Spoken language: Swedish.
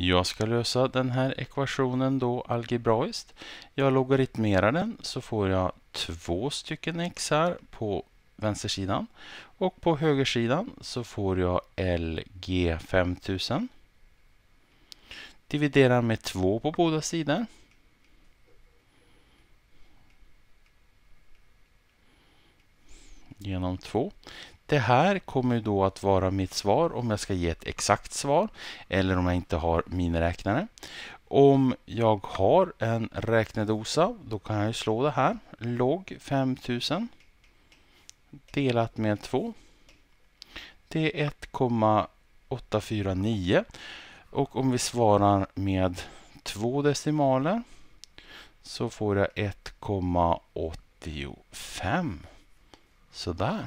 Jag ska lösa den här ekvationen då algebraiskt. Jag logaritmerar den så får jag två stycken xar på vänstersidan och på högersidan så får jag LG 5000. Dividerar med 2 på båda sidor. Genom 2. Det här kommer då att vara mitt svar om jag ska ge ett exakt svar eller om jag inte har miniräknare. Om jag har en räknedosa, då kan jag slå det här. Log 5000 delat med 2. Det är 1,849. Och om vi svarar med två decimaler så får jag 1,85. Sådär.